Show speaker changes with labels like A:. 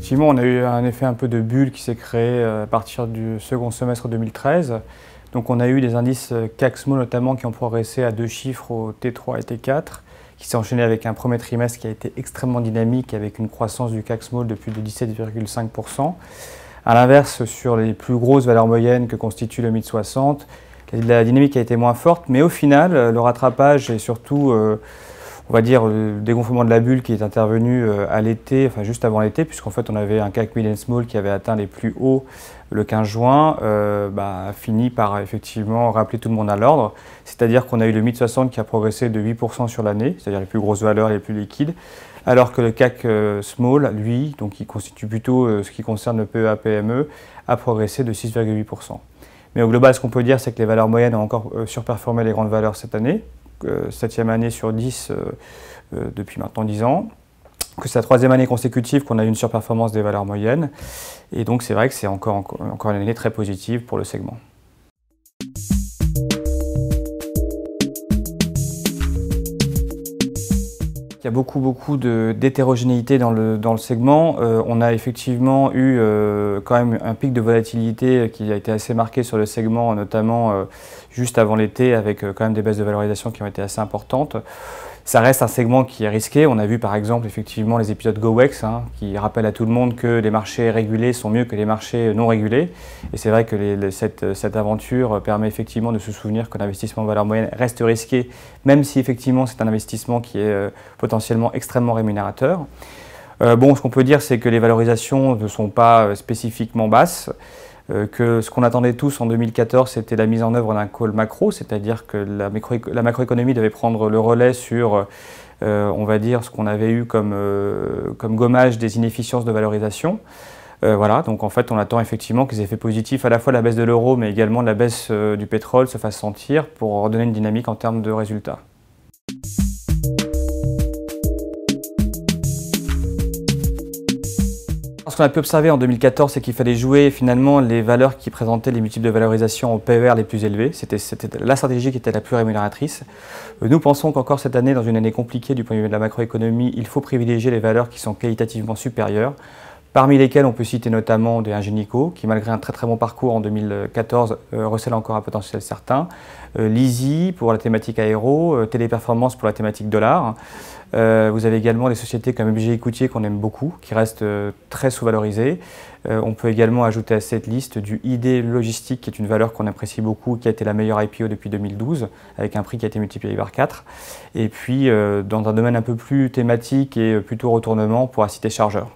A: Effectivement, on a eu un effet un peu de bulle qui s'est créé euh, à partir du second semestre 2013. Donc on a eu des indices euh, CAXMO notamment qui ont progressé à deux chiffres au T3 et T4, qui s'est enchaîné avec un premier trimestre qui a été extrêmement dynamique avec une croissance du CAXMO de plus de 17,5%. À l'inverse, sur les plus grosses valeurs moyennes que constitue le mid-60, la dynamique a été moins forte, mais au final, euh, le rattrapage et surtout on va dire, le dégonflement de la bulle qui est intervenu euh, à l'été, enfin juste avant l'été, puisqu'en fait on avait un CAC Mid and Small qui avait atteint les plus hauts le 15 juin, euh, bah, fini par effectivement rappeler tout le monde à l'ordre. C'est-à-dire qu'on a eu le mid 60 qui a progressé de 8% sur l'année, c'est-à-dire les plus grosses valeurs, les plus liquides, alors que le CAC euh, Small, lui, donc qui constitue plutôt euh, ce qui concerne le PEA-PME, e, a progressé de 6,8%. Mais au global, ce qu'on peut dire, c'est que les valeurs moyennes ont encore surperformé les grandes valeurs cette année, euh, septième année sur 10 euh, euh, depuis maintenant 10 ans que c'est la troisième année consécutive qu'on a une surperformance des valeurs moyennes. Et donc c'est vrai que c'est encore, encore une année très positive pour le segment. y a beaucoup, beaucoup d'hétérogénéité dans le, dans le segment. Euh, on a effectivement eu euh, quand même un pic de volatilité qui a été assez marqué sur le segment, notamment euh, juste avant l'été, avec quand même des baisses de valorisation qui ont été assez importantes. Ça reste un segment qui est risqué. On a vu par exemple effectivement les épisodes GoWex hein, qui rappellent à tout le monde que les marchés régulés sont mieux que les marchés non régulés. Et c'est vrai que cette, aventure permet effectivement de se souvenir que l'investissement en valeur moyenne reste risqué, même si effectivement c'est un investissement qui est euh, potentiellement extrêmement rémunérateur. Euh, bon, ce qu'on peut dire, c'est que les valorisations ne sont pas euh, spécifiquement basses. Euh, que ce qu'on attendait tous en 2014, c'était la mise en œuvre d'un call macro, c'est-à-dire que la, macroéconomie devait prendre le relais sur, euh, on va dire, ce qu'on avait eu comme, euh, gommage des inefficiences de valorisation. voilà, donc en fait, on attend effectivement que les effets positifs, à la fois de la baisse de l'euro, mais également de la baisse du pétrole, se fassent sentir pour redonner une dynamique en termes de résultats. Ce qu'on a pu observer en 2014, c'est qu'il fallait jouer finalement les valeurs qui présentaient les multiples de valorisation au PER les plus élevés. C'était la stratégie qui était la plus rémunératrice. Euh, nous pensons qu'encore cette année, dans une année compliquée du point de vue de la macroéconomie, il faut privilégier les valeurs qui sont qualitativement supérieures parmi lesquels on peut citer notamment des Ingenico, qui malgré un très très bon parcours en 2014, euh, recèle encore un potentiel certain, euh, Lisi pour la thématique aéro, euh, Téléperformance pour la thématique dollar. vous avez également des sociétés comme MG Écoutier qu'on aime beaucoup, qui restent très sous-valorisées. on peut également ajouter à cette liste du ID Logistique, qui est une valeur qu'on apprécie beaucoup, qui a été la meilleure IPO depuis 2012, avec un prix qui a été multiplié par 4. Et puis, dans un domaine un peu plus thématique et plutôt retournement, pour citer Chargeur.